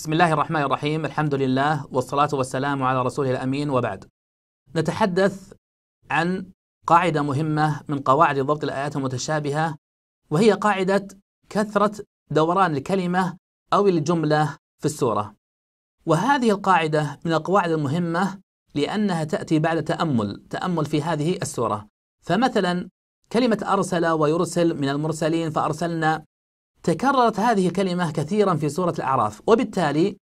بسم الله الرحمن الرحيم الحمد لله والصلاة والسلام على رسوله الأمين وبعد نتحدث عن قاعدة مهمة من قواعد ضبط الآيات المتشابهة وهي قاعدة كثرة دوران الكلمة أو الجملة في السورة وهذه القاعدة من القواعد المهمة لأنها تأتي بعد تأمل تأمل في هذه السورة فمثلا كلمة أرسل ويرسل من المرسلين فأرسلنا تكررت هذه الكلمة كثيرا في سورة الأعراف وبالتالي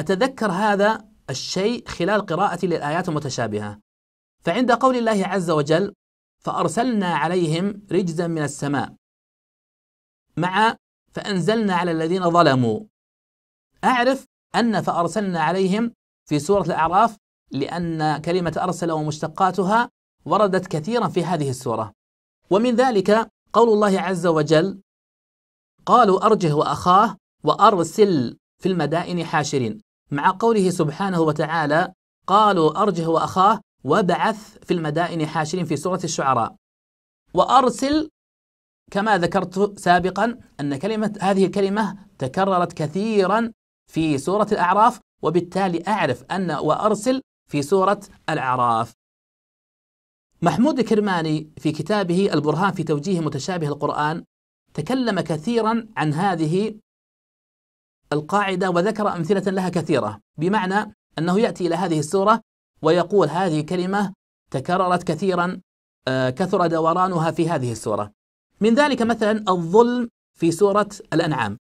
أتذكر هذا الشيء خلال قراءتي للآيات المتشابهة فعند قول الله عز وجل فأرسلنا عليهم رجزا من السماء مع فأنزلنا على الذين ظلموا أعرف أن فأرسلنا عليهم في سورة الأعراف لأن كلمة أرسل ومشتقاتها وردت كثيرا في هذه السورة ومن ذلك قول الله عز وجل قالوا أرجه وأخاه وأرسل في المدائن حاشرين مع قوله سبحانه وتعالى قالوا أرجه وأخاه وابعث في المدائن حاشرين في سورة الشعراء وأرسل كما ذكرت سابقا أن كلمة هذه الكلمة تكررت كثيرا في سورة الأعراف وبالتالي أعرف أن وأرسل في سورة الأعراف محمود الكرماني في كتابه البرهان في توجيه متشابه القرآن تكلم كثيرا عن هذه القاعدة وذكر أمثلة لها كثيرة بمعنى أنه يأتي إلى هذه السورة ويقول هذه كلمة تكررت كثيرا آه، كثر دورانها في هذه السورة من ذلك مثلا الظلم في سورة الأنعام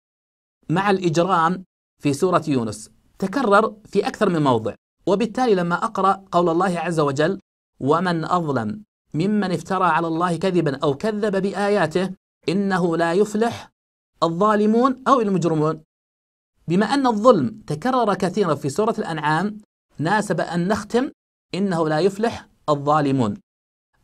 مع الإجرام في سورة يونس تكرر في أكثر من موضع وبالتالي لما أقرأ قول الله عز وجل ومن أظلم ممن افترى على الله كذبا أو كذب بآياته إنه لا يفلح الظالمون أو المجرمون بما أن الظلم تكرر كثيرا في سورة الأنعام ناسب أن نختم إنه لا يفلح الظالمون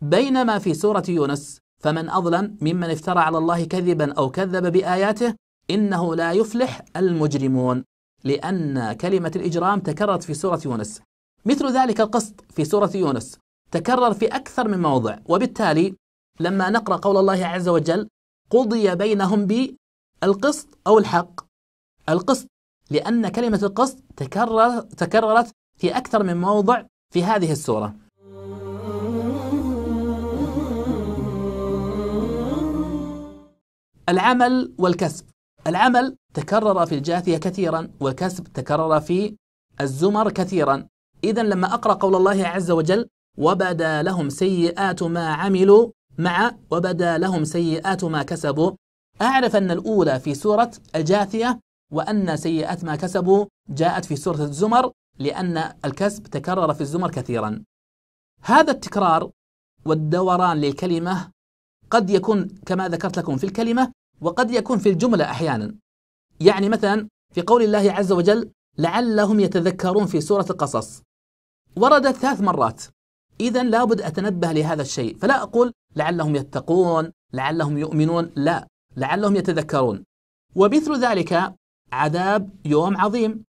بينما في سورة يونس فمن أظلم ممن افترى على الله كذبا أو كذب بآياته إنه لا يفلح المجرمون لأن كلمة الإجرام تكررت في سورة يونس مثل ذلك القسط في سورة يونس تكرر في أكثر من موضع وبالتالي لما نقرأ قول الله عز وجل قضي بينهم بالقسط أو الحق القسط لأن كلمة القسط تكرر تكررت في أكثر من موضع في هذه السورة العمل والكسب العمل تكرر في الجاثية كثيرا والكسب تكرر في الزمر كثيرا إذا لما أقرأ قول الله عز وجل وبدا لهم سيئات ما عملوا مع وبدا لهم سيئات ما كسبوا أعرف أن الأولى في سورة الجاثية وأن سيئات ما كسبوا جاءت في سورة الزمر لأن الكسب تكرر في الزمر كثيرا هذا التكرار والدوران للكلمة قد يكون كما ذكرت لكم في الكلمة وقد يكون في الجملة أحيانا يعني مثلا في قول الله عز وجل لعلهم يتذكرون في سورة القصص وردت ثلاث مرات إذا لابد أتنبه لهذا الشيء فلا أقول لعلهم يتقون لعلهم يؤمنون لا لعلهم يتذكرون ومثل ذلك عذاب يوم عظيم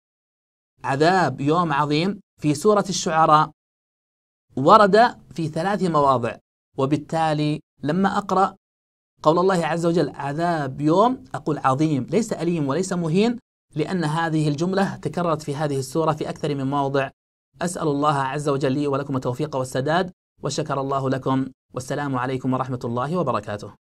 عذاب يوم عظيم في سورة الشعراء ورد في ثلاث مواضع وبالتالي لما أقرأ قول الله عز وجل عذاب يوم أقول عظيم ليس أليم وليس مهين لأن هذه الجملة تكررت في هذه السورة في أكثر من موضع أسأل الله عز وجل لي ولكم التوفيق والسداد وشكر الله لكم والسلام عليكم ورحمة الله وبركاته